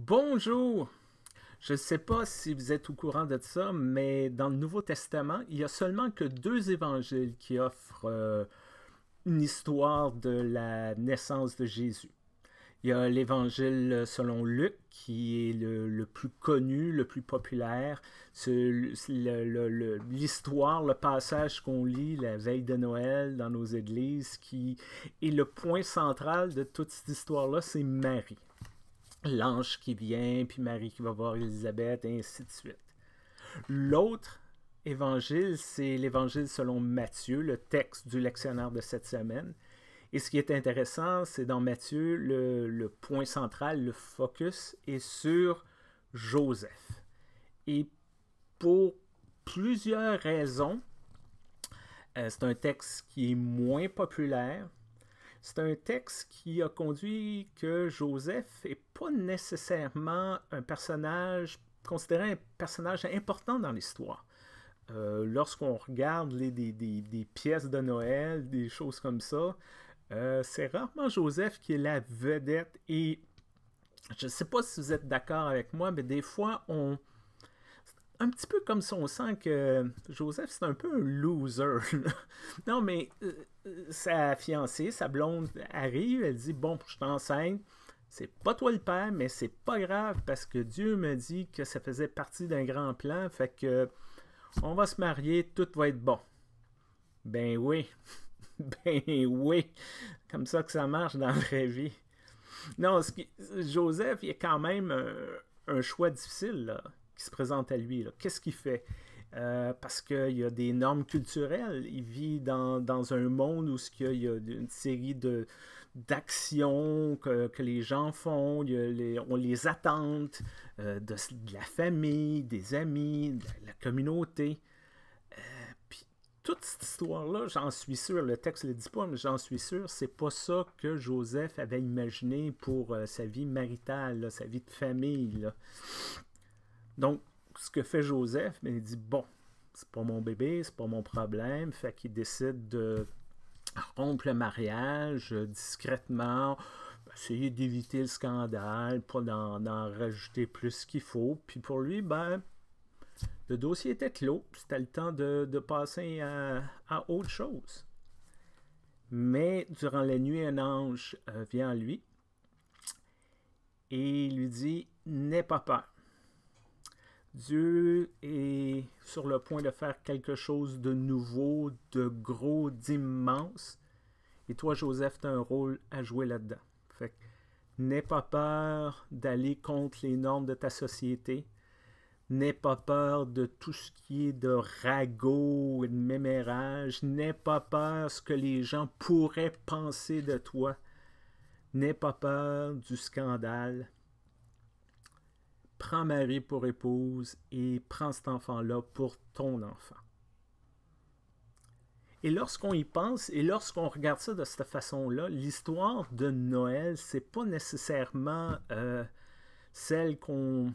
Bonjour! Je ne sais pas si vous êtes au courant de ça, mais dans le Nouveau Testament, il n'y a seulement que deux évangiles qui offrent euh, une histoire de la naissance de Jésus. Il y a l'évangile selon Luc, qui est le, plus connu, le plus populaire. L'histoire, le, le, passage qu'on lit la veille de Noël dans nos églises, qui est le point central de toute cette histoire-là, c'est Marie l'ange qui vient, puis Marie qui va voir Élisabeth, et ainsi de suite. L'autre évangile, c'est l'évangile selon Matthieu, le texte du lectionnaire de cette semaine. Et ce qui est intéressant, c'est dans Matthieu, le, point central, le focus est sur Joseph. Et pour plusieurs raisons, euh, c'est un texte qui est moins populaire, c'est un texte qui a conduit que Joseph n'est pas nécessairement un personnage considéré un personnage important dans l'histoire. Euh, lorsqu'on regarde les, des, pièces de Noël, des choses comme ça, euh, c'est rarement Joseph qui est la vedette. Et je ne sais pas si vous êtes d'accord avec moi, mais des fois, on, un petit peu comme si on sent que Joseph, c'est un peu un loser. Non, mais euh, euh, sa fiancée, sa blonde, arrive, elle dit Bon, je t'enseigne. C'est pas toi le père, mais c'est pas grave parce que Dieu me dit que ça faisait partie d'un grand plan. Fait que on va se marier, tout va être bon. Ben oui. ben oui. Comme ça que ça marche dans la vraie vie. Non, Joseph, il est quand même un, un choix difficile là qui se présente à lui. Qu'est-ce qu'il fait? Euh, parce qu'il y a des normes culturelles. Il vit dans, un monde où il y a une série de d'actions que, les gens font, les, on les attend euh, de, la famille, des amis, de la, communauté. Euh, puis toute cette histoire-là, j'en suis sûr, le texte ne le dit pas, mais j'en suis sûr, c'est pas ça que Joseph avait imaginé pour sa vie maritale, sa vie de famille. Donc, ce que fait Joseph, ben, il dit Bon, c'est pas mon bébé, c'est pas mon problème. Fait qu'il décide de rompre le mariage discrètement, essayer d'éviter le scandale, pas d'en rajouter plus qu'il faut. Puis pour lui, ben, le dossier était clos. C'était le temps de, passer à, à, autre chose. Mais durant la nuit, un ange euh, vient à lui et lui dit N'aie pas peur. Dieu est sur le point de faire quelque chose de nouveau, de gros, d'immense. Et toi, Joseph, tu as un rôle à jouer là-dedans. Fait n'aie pas peur d'aller contre les normes de ta société. N'aie pas peur de tout ce qui est de ragots et de mémérage. N'aie pas peur de ce que les gens pourraient penser de toi. N'aie pas peur du scandale prends Marie pour épouse et prends cet enfant-là pour ton enfant. Et lorsqu'on y pense et lorsqu'on regarde ça de cette façon-là, l'histoire de Noël, n'est pas nécessairement euh, celle qu'on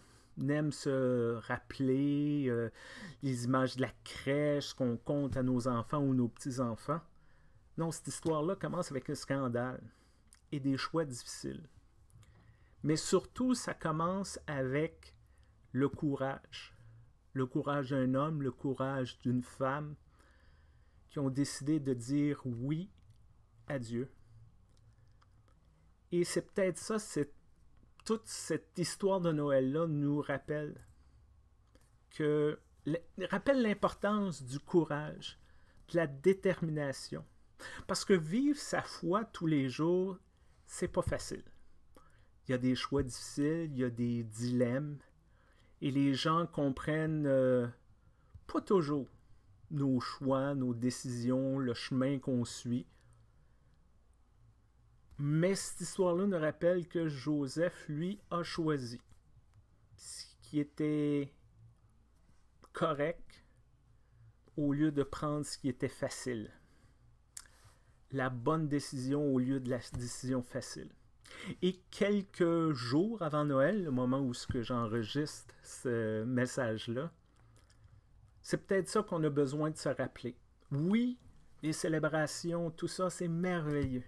aime se rappeler, euh, les images de la crèche qu'on compte à nos enfants ou nos petits-enfants. Non, cette histoire-là commence avec un scandale et des choix difficiles. Mais surtout, ça commence avec le courage. Le courage d'un homme, le courage d'une femme qui ont décidé de dire oui à Dieu. Et c'est peut-être ça, toute cette histoire de Noël-là nous rappelle que rappelle l'importance du courage, de la détermination. Parce que vivre sa foi tous les jours, c'est pas facile il y a des choix difficiles, il y a des dilemmes, et les gens comprennent euh, pas toujours nos choix, nos décisions, le chemin qu'on suit. Mais cette histoire-là nous rappelle que Joseph, lui, a choisi. Ce qui était correct au lieu de prendre ce qui était facile. La bonne décision au lieu de la décision facile. Et quelques jours avant Noël, le moment où ce j'enregistre ce message-là, c'est peut-être ça qu'on a besoin de se rappeler. Oui, les célébrations, tout ça, c'est merveilleux.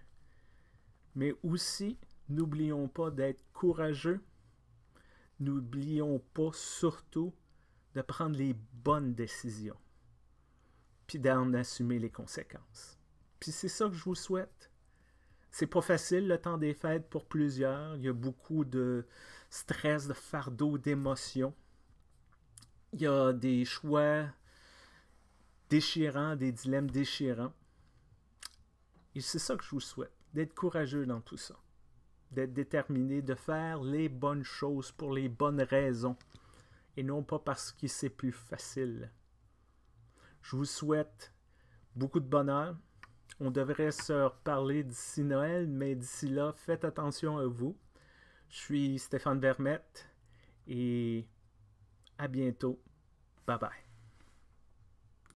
Mais aussi, n'oublions pas d'être courageux. N'oublions pas surtout de prendre les bonnes décisions. Puis d'en assumer les conséquences. Puis c'est ça que je vous souhaite c'est pas facile le temps des fêtes pour plusieurs. Il y a beaucoup de stress, de fardeau, d'émotions. Il y a des choix déchirants, des dilemmes déchirants. Et c'est ça que je vous souhaite, d'être courageux dans tout ça, d'être déterminé, de faire les bonnes choses pour les bonnes raisons et non pas parce que c'est plus facile. Je vous souhaite beaucoup de bonheur, on devrait se reparler d'ici Noël, mais d'ici là, faites attention à vous. Je suis Stéphane Vermette et à bientôt. Bye bye.